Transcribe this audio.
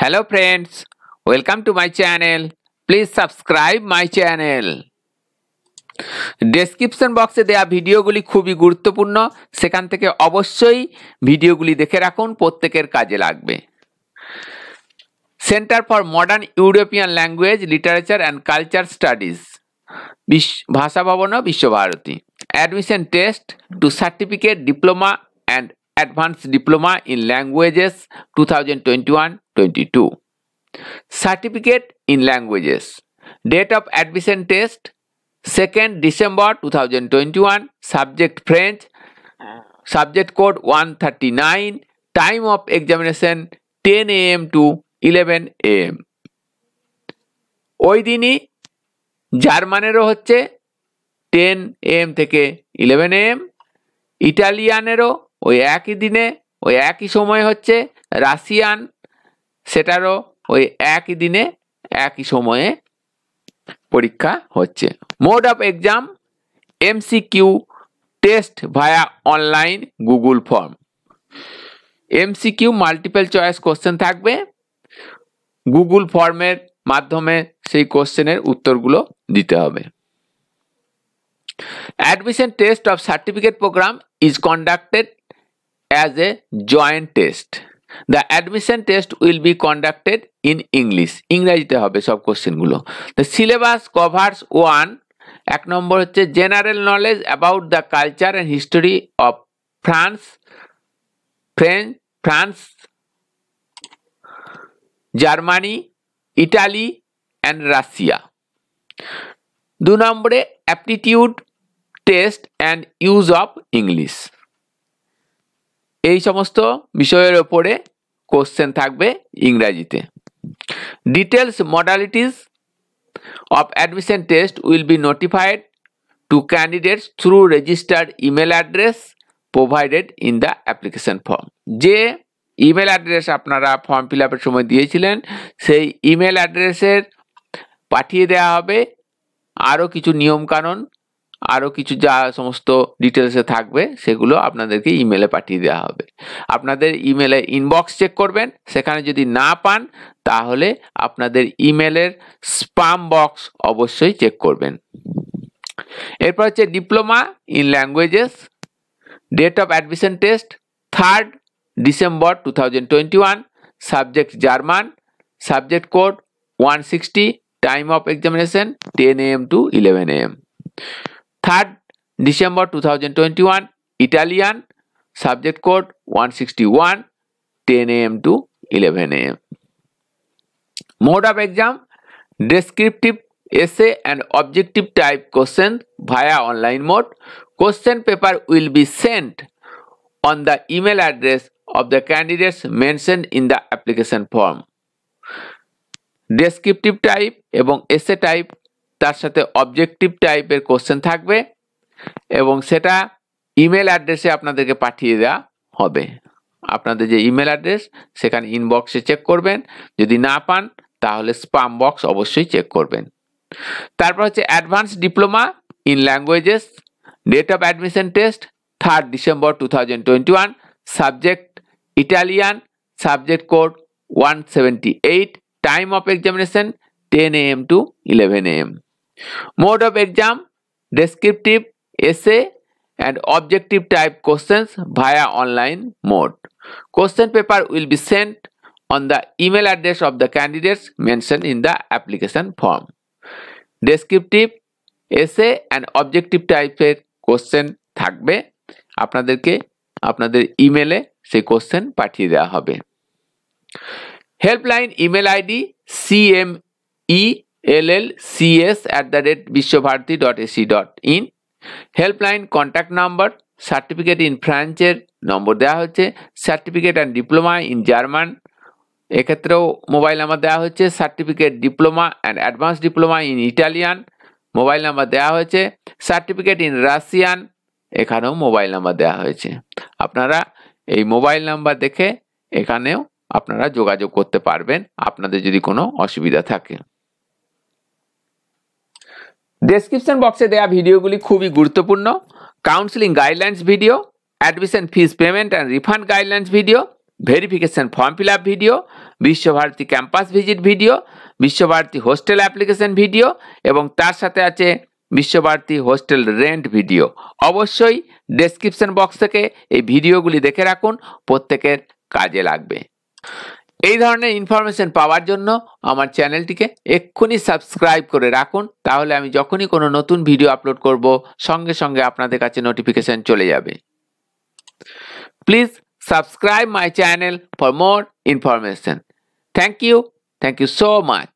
Hello friends welcome to my channel please subscribe my channel description বক্সে দেয়া ভিডিওগুলি খুবই গুরুত্বপূর্ণ সেখান থেকে অবশ্যই ভিডিওগুলি দেখে রাখুন প্রত্যেকের কাজে লাগবে centre for modern European language literature and culture studies Bhasha Bhavana Visva-Bharati admission test to certificate diploma and advance diploma in languages two thousand twenty one twenty two certificate in languages date of admission test second December two thousand twenty one subject French subject code one thirty nine time of examination ten A M to eleven A M ওই দিনই জার্মানেরও হচ্ছে ten AM থেকে eleven M ইটালিয়ানেরও ওই একই দিনে ওই একই সময় হচ্ছে রাশিয়ান সেটারও ওই একই দিনে একই সময়ে পরীক্ষা হচ্ছে mode of exam MCQ test via online Google form MCQ multiple choice question থাকবে গুগল ফর্মের মাধ্যমে সেই কোশ্চেনের উত্তরগুলো দিতে হবে admission test of certificate programme is conducted as a joint test. The admission test will be conducted in English. ইংরাজিতে হবে সব কোশ্চেনগুলো দ্য সিলেবাস কভার্স ওয়ান এক নম্বর হচ্ছে general knowledge about the culture and history of France French France Germany Italy and Russia দু নম্বরে aptitude test and use of English এই সমস্ত বিষয়ের ওপরে কোশ্চেন থাকবে ইংরাজিতে details modalities of admission test will be notified to candidates through registered email address provided in the application form যে email address আপনারা ফর্ম ফিল আপের সময় দিয়েছিলেন সেই ইমেল অ্যাড্রেসের পাঠিয়ে দেওয়া হবে আরও কিছু নিয়মকানুন আরও কিছু যা সমস্ত ডিটেলসে থাকবে সেগুলো আপনাদেরকে ইমেলে পাঠিয়ে দেওয়া হবে আপনাদের ইমেলে ইনবক্স চেক করবেন সেখানে যদি না পান তাহলে আপনাদের ইমেলের স্পাম বক্স অবশ্যই চেক করবেন এরপর হচ্ছে diploma in languages date of admission test third December two thousand twenty one subject German subject code one sixty time of examination ten A M to eleven A M third December two thousand twenty one Italian subject code one sixty one ten AM to eleven AM mode of exam descriptive essay and objective type question via online mode question paper will be sent on the email address of the candidates mention in the application form descriptive type এবং essay type তার সাথে objective টাইপের question থাকবে এবং সেটা email অ্যাড্রেসে আপনাদেরকে পাঠিয়ে দেওয়া হবে আপনাদের যে ইমেল অ্যাড্রেস সেখানে ইনবক্সে চেক করবেন যদি না পান তাহলে স্পাম বক্স অবশ্যই চেক করবেন তারপর হচ্ছে advance diploma in languages date of admission test third December two thousand twenty one subject Italian subject code one seventy eight time of examination ten A M to eleven A M Mode of exam descriptive, essay, and objective type questions via online mode. Question paper will be sent on the email address of the candidates mentioned in the application form. Descriptive, essay and objective টাইপের question থাকবে আপনাদেরকে আপনাদের ইমেলে সেই question পাঠিয়ে দেওয়া হবে helpline email ID CME L L S at the rate Visva-Bharati dot AC dot in helpline contact number certificate in ফ্রান্সের নম্বর দেওয়া হচ্ছে certificate and diploma in German এক্ষেত্রেও মোবাইল নাম্বার দেওয়া হচ্ছে certificate diploma and advance diploma in Italian mobile number দেওয়া হয়েছে certificate in Russian এখানেও মোবাইল নাম্বার দেওয়া হয়েছে আপনারা এই মোবাইল নাম্বার দেখে এখানেও আপনারা যোগাযোগ করতে পারবেন আপনাদের যদি কোনো অসুবিধা থাকে ডেসক্রিপশন বক্সে দেয়া ভিডিওগুলি খুবই গুরুত্বপূর্ণ counselling guidelines video admission fees payment and refund guidelines video verification form fill up video Visva-Bharati campus visit video Visva-Bharati hostel application video এবং তার সাথে আছে বিশ্বভারতী হোস্টেল রেন্ট ভিডিও অবশ্যই ডেসক্রিপশন বক্স থেকে এই ভিডিওগুলি দেখে রাখুন প্রত্যেকের কাজে লাগবে এই ধরনের ইনফরমেশন পাওয়ার জন্য আমার চ্যানেলটিকে এক্ষুনি সাবস্ক্রাইব করে রাখুন তাহলে আমি যখনই কোনো নতুন ভিডিও আপলোড করব সঙ্গে সঙ্গে আপনাদের কাছে নোটিফিকেশন চলে যাবে please subscribe my channel for more information thank you thank you so much